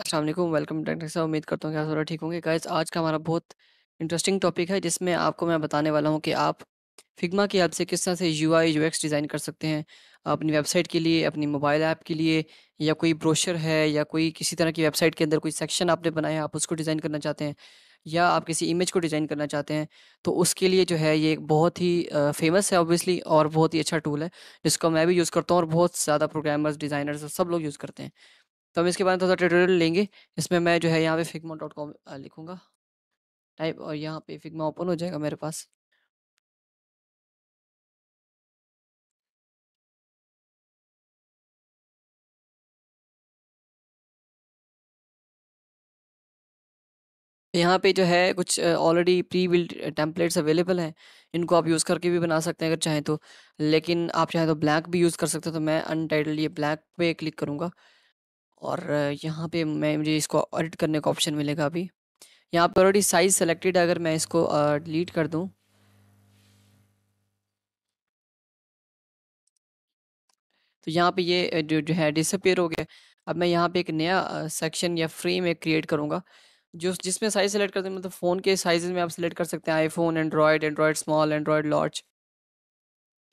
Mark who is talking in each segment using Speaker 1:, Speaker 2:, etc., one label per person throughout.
Speaker 1: अस्सलाम वालेकुम welcome doctor साहब उम्मीद करता हूँ कि आप थोड़ा ठीक होंगे गाइस आज का हमारा बहुत इंटरेस्टिंग टॉपिक है जिसमें आपको मैं बताने वाला हूँ कि आप फिगमा की हेल्प से किस तरह से U I U X design कर सकते हैं अपनी वेबसाइट के लिए अपनी मोबाइल ऐप के लिए या कोई ब्रोशर है या कोई किसी तरह की वेबसाइट के अंदर कोई सेक्शन आपने बनाया आप उसको डिज़ाइन करना चाहते हैं या आप किसी इमेज को डिज़ाइन करना चाहते हैं तो उसके लिए जो है ये बहुत ही फेमस है ऑब्वियसली और बहुत ही अच्छा टूल है जिसको मैं भी यूज़ करता हूँ और बहुत ज़्यादा प्रोग्रामर्स डिज़ाइनर्स सब लोग यूज़ करते हैं तो हम इसके बारे में थोड़ा ट्यूटोरियल लेंगे इसमें मैं जो है यहाँ पे फिगमा डॉट कॉम लिखूँगा टाइप और यहाँ
Speaker 2: पे फिगमा ओपन हो जाएगा मेरे पास यहाँ पे जो है कुछ already
Speaker 1: pre build templates available हैं इनको आप यूज़ करके भी बना सकते हैं अगर चाहें तो लेकिन आप चाहें तो ब्लैक भी यूज़ कर सकते हैं तो मैं अनटाइटल ये ब्लैक पे क्लिक करूँगा और यहाँ पे मैं मुझे इसको ऑडिट करने का ऑप्शन मिलेगा अभी यहाँ पर ऑलरेडी साइज सेलेक्टेड है अगर मैं इसको डिलीट कर दूँ तो यहाँ पे ये जो जो है डिसअपेयर हो गया अब मैं यहाँ पे एक नया सेक्शन या फ्रेम एक क्रिएट करूँगा जो जिसमें साइज सेलेक्ट करते हैं मतलब फ़ोन के साइज़ में आप सेलेक्ट कर सकते हैं iPhone Android Android small Android large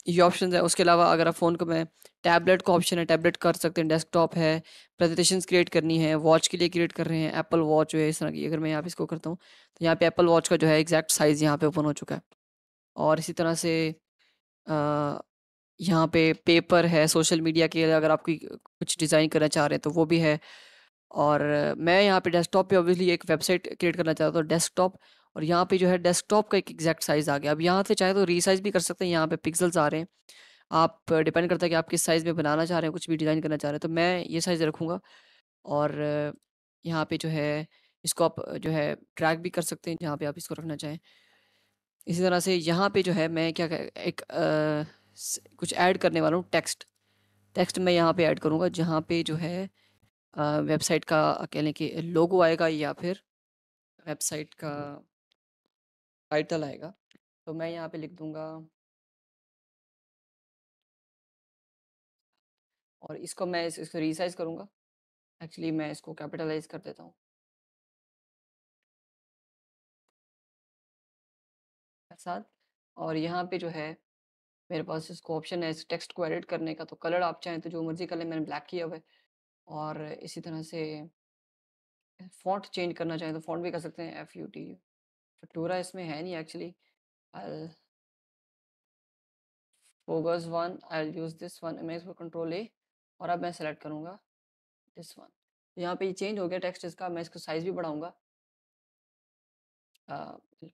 Speaker 1: ये ऑप्शन है उसके अलावा अगर आप फ़ोन को मैं टैबलेट का ऑप्शन है टैबलेट कर सकते हैं डेस्कटॉप है प्रेजेंटेशन क्रिएट करनी है वॉच के लिए क्रिएट कर रहे हैं एप्पल वॉच जो है इस तरह की अगर मैं यहाँ पे इसको करता हूँ तो यहाँ पे एप्पल वॉच का जो है एग्जैक्ट साइज़ यहाँ पे ओपन हो चुका है और इसी तरह से यहाँ पे पेपर है सोशल मीडिया के अगर आप कोई कुछ डिज़ाइन करना चाह रहे हैं तो वो भी है और मैं यहाँ पे डेस्कटॉप पे ऑब्वियसली एक वेबसाइट क्रिएट करना चाहता हूँ डेस्कटॉप तो और यहाँ पे जो है डेस्कटॉप का एक एग्जैक्ट साइज़ आ गया अब यहाँ से चाहे तो रीसाइज भी कर सकते हैं यहाँ पे पिक्सल्स आ रहे हैं आप डिपेंड करता है कि आप किस साइज़ में बनाना चाह रहे हैं कुछ भी डिज़ाइन करना चाह रहे हैं तो मैं ये साइज़ रखूँगा और यहाँ पे जो है इसको आप जो है ट्रैक भी कर सकते हैं जहाँ पर आप इसको रखना चाहें इसी तरह से यहाँ पर जो है मैं क्या एक आ, कुछ ऐड करने वाला हूँ टेक्स्ट टेक्स्ट मैं यहाँ पे ऐड करूँगा जहाँ पे जो है वेबसाइट का कह लें कि लोगो आएगा या फिर वेबसाइट का
Speaker 2: टाइटल आएगा तो मैं यहाँ पे लिख दूंगा और इसको मैं इस, इसको रिसाइज करूंगा एक्चुअली मैं इसको कैपिटलाइज कर देता हूँ साथ और यहाँ पे जो है मेरे पास इसको ऑप्शन है इस
Speaker 1: टेक्स्ट को एडिट करने का तो कलर आप चाहें तो जो मर्जी कलर मैंने ब्लैक किया हुआ है और इसी तरह से फॉन्ट चेंज करना चाहें तो फॉन्ट भी कर सकते हैं F U T U Futura इसमें है नहीं actually I focus one I use this one मैं इसको कंट्रोल ए और अब मैं सेलेक्ट करूँगा दिस वन यहाँ पे ये चेंज हो गया टेक्स्ट इसका मैं इसको साइज़ भी बढ़ाऊँगा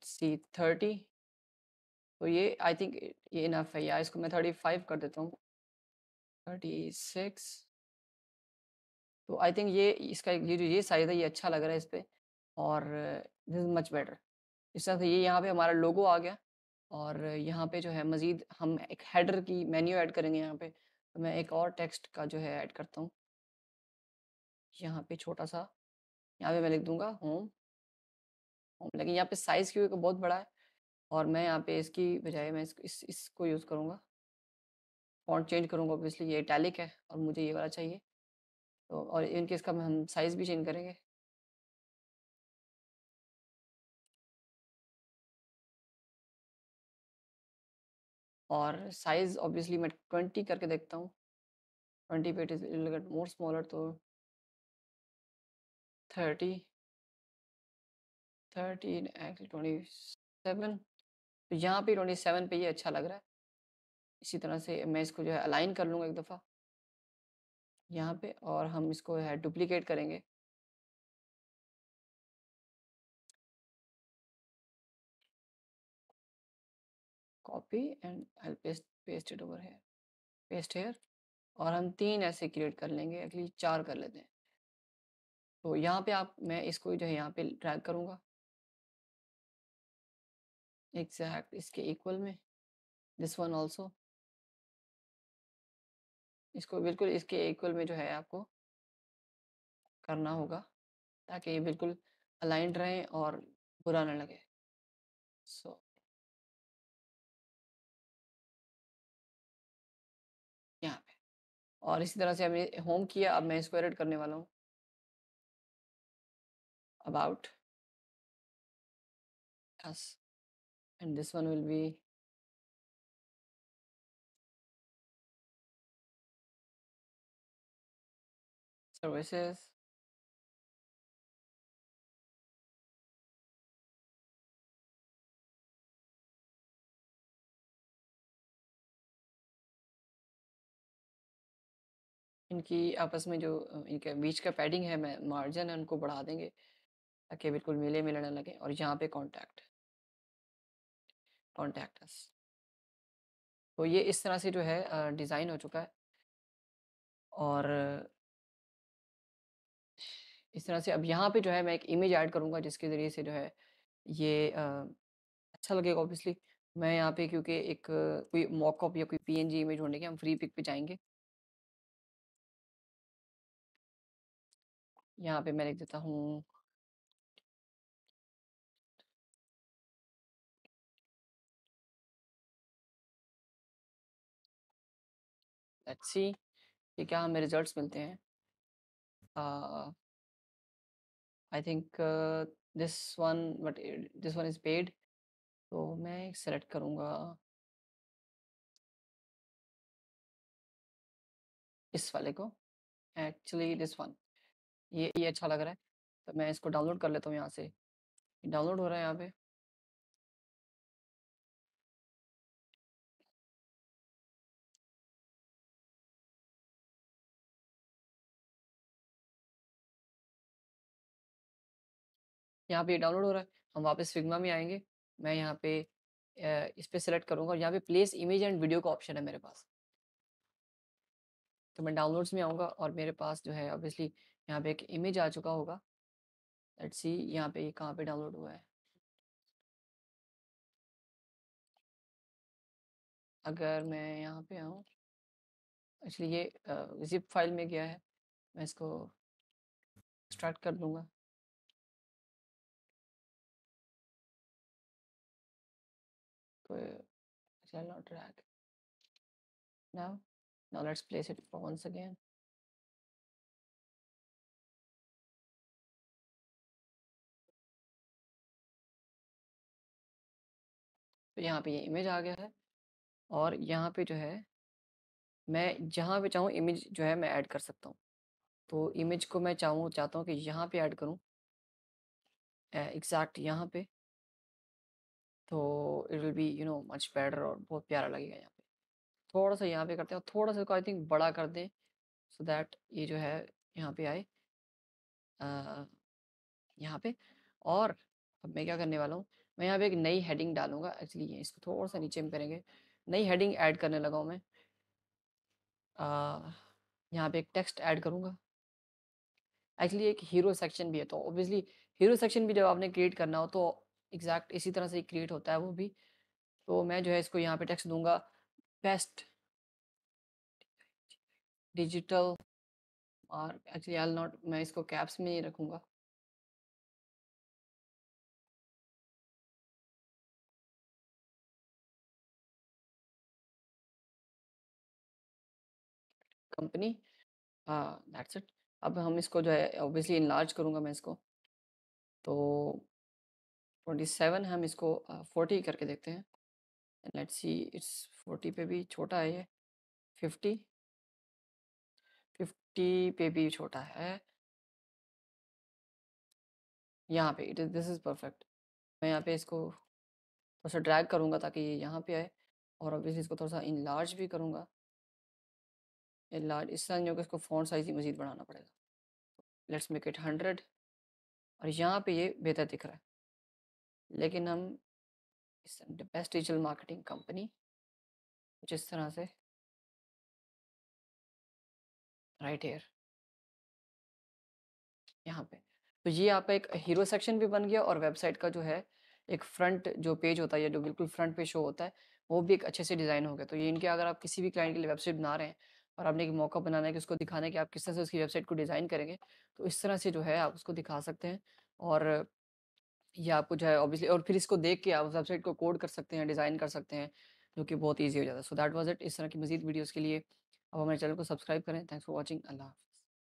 Speaker 1: सी थर्टी तो ये आई थिंक ये इनफ है या इसको मैं थर्टी फाइव कर देता हूँ थर्टी सिक्स तो आई थिंक ये इसका ये जो ये साइज़ है ये अच्छा लग रहा है इस पर और दिस इज़ मच बेटर जिस तरह से ये यहाँ पे हमारा लोगो आ गया और यहाँ पे जो है मज़ीद हम एक हेडर की मेन्यू ऐड करेंगे यहाँ पे तो मैं एक और टेक्स्ट का जो है ऐड करता हूँ यहाँ पे छोटा सा यहाँ पे मैं लिख दूँगा होम होम लेकिन यहाँ पे साइज़ क्योंकि बहुत बड़ा है और मैं यहाँ पे इसकी बजाय मैं इसको इस, इसको यूज़ करूँगा फॉन्ट चेंज करूँगा ऑब्वियसली ये इटैलिक है और मुझे ये वाला चाहिए तो और इनके इसका हम साइज़ भी चेंज
Speaker 2: करेंगे और साइज ऑब्वियसली मैं ट्वेंटी करके देखता हूँ twenty pet is get more smaller तो
Speaker 1: thirty thirteen X twenty seven तो यहाँ पे ट्वेंटी सेवन पे ये अच्छा लग रहा है इसी तरह से मैं इसको
Speaker 2: जो है अलाइन कर लूँगा एक दफ़ा यहाँ पे और हम इसको है डुप्लीकेट करेंगे copy and I'll paste paste it over here paste here और हम तीन ऐसे क्रिएट कर लेंगे एक्चुअली चार कर लेते हैं तो यहाँ पे आप मैं इसको जो है यहाँ पे ड्रैग करूँगा एग्जैक्ट इसके इक्वल में दिस वन ऑल्सो इसको बिल्कुल इसके इक्वल में जो है आपको करना होगा ताकि ये बिल्कुल अलाइंट रहें और बुरा ना लगे सो so, और इसी तरह से हमें होम किया अब मैं स्क्वायर करने वाला हूँ about and this one will be services इनकी आपस में जो इनके बीच का पैडिंग है मैं
Speaker 1: मार्जिन है उनको बढ़ा देंगे ताकि बिल्कुल मिले मिले ना लगे और यहाँ पे कॉन्टैक्ट
Speaker 2: कॉन्टैक्ट तो ये इस तरह से जो है डिज़ाइन हो चुका है और
Speaker 1: इस तरह से अब यहाँ पे जो है मैं एक इमेज ऐड करूँगा जिसके ज़रिए से जो है ये अच्छा लगेगा ऑब्वियसली मैं यहाँ पे क्योंकि एक कोई मॉकअप या कोई पीएनजी इमेज होने के हम
Speaker 2: फ्री पिक पे जाएंगे यहाँ पे मैं लिख देता हूँ लेट्स कि क्या हमें रिजल्ट्स मिलते हैं
Speaker 1: I think this one but this one is paid
Speaker 2: तो मैं सेलेक्ट करूँगा इस वाले को एक्चुअली दिस वन ये ये अच्छा लग रहा है तो मैं इसको डाउनलोड कर लेता हूँ यहाँ से डाउनलोड हो रहा है यहाँ पे यहाँ पे डाउनलोड हो रहा है हम वापस फिग्मा में आएंगे
Speaker 1: मैं यहाँ पे इस पर सेलेक्ट करूँगा और यहाँ पे प्लेस इमेज एंड वीडियो का ऑप्शन है मेरे पास तो मैं डाउनलोड्स में आऊँगा और मेरे पास जो है ऑब्वियसली यहाँ पे एक इमेज
Speaker 2: आ चुका होगा लेट्स सी यहाँ पे कहाँ पे डाउनलोड हुआ है अगर मैं यहाँ पे आऊँ एक्चुअली ये जिप फाइल में गया है मैं इसको स्टार्ट कर दूँगा तो shall not drag now now let's place it once again
Speaker 1: तो यहाँ पे ये इमेज
Speaker 2: आ गया है और यहाँ पे जो है
Speaker 1: मैं जहाँ पे चाहूँ इमेज जो है मैं ऐड कर सकता हूँ तो इमेज को मैं चाहूँ चाहता हूँ कि यहाँ पे ऐड करूँ एग्जैक्ट यहाँ पे तो it will be you know much better और बहुत प्यारा लगेगा यहाँ पे थोड़ा सा यहाँ पे करते हैं थोड़ा सा आई थिंक बड़ा कर दें सो so दैट ये जो है यहाँ पे आए यहाँ पे और अब मैं क्या करने वाला हूँ मैं यहाँ पे एक नई हेडिंग डालूंगा एक्चुअली ये इसको थोड़ा सा नीचे में करेंगे नई हेडिंग ऐड करने लगा हूँ मैं यहाँ पे एक टेक्स्ट ऐड करूँगा एक्चुअली एक हीरो सेक्शन भी है तो ओबियसली हीरो सेक्शन भी जब आपने क्रिएट करना हो तो एग्जैक्ट इसी तरह से क्रिएट होता है वो भी तो मैं जो है इसको यहाँ पे टेक्स दूंगा बेस्ट
Speaker 2: डिजिटल और एक्चुअली आई नॉट मैं इसको कैप्स में ही रखूँगा कंपनी दैट्स इट अब हम इसको जो है ऑब्वियसली
Speaker 1: इनलार्ज करूँगा मैं इसको तो ट्वेंटी सेवन हम इसको फोर्टी करके देखते हैं लेट्स सी इट्स फोर्टी पे भी छोटा है ये
Speaker 2: फिफ्टी फिफ्टी पे भी छोटा है यहाँ पे it is this is perfect मैं यहाँ पे इसको
Speaker 1: थोड़ा सा ड्रैग करूँगा ताकि ये यहाँ पे आए और ऑब्वियसली इसको थोड़ा सा इनलार्ज भी करूँगा लार्ज इस तरह नहीं होगा इसको फोन साइज़ ही मज़ीद बढ़ाना पड़ेगा लेट्स मेक इट हंड्रेड और यहाँ पे ये बेहतर दिख रहा है लेकिन हम
Speaker 2: इस बेस्ट डिजिटल मार्केटिंग कंपनी कुछ इस तरह से राइट हेयर
Speaker 1: यहाँ पे तो ये आपका एक हीरो सेक्शन भी बन गया और वेबसाइट का जो है एक फ्रंट जो पेज होता है या जो बिल्कुल फ्रंट पे शो होता है वो भी एक अच्छे से डिज़ाइन हो गया तो ये इनके अगर आप किसी भी क्लाइंट के लिए वेबसाइट बना रहे हैं और आपने एक मौका बनाना है कि उसको दिखाना है कि आप किस तरह से उसकी वेबसाइट को डिज़ाइन करेंगे तो इस तरह से जो है आप उसको दिखा सकते हैं और या आपको जो है ऑब्वियसली और फिर इसको देख के आप उस वेबसाइट को कोड कर सकते हैं डिज़ाइन कर सकते हैं जो कि बहुत ईजी हो जाता है सो दैट वॉज इट इस तरह की मजीद वीडियोज़ के लिए अब हमारे चैनल को सब्सक्राइब करें थैंक्स फॉर वॉचिंग अल्लाह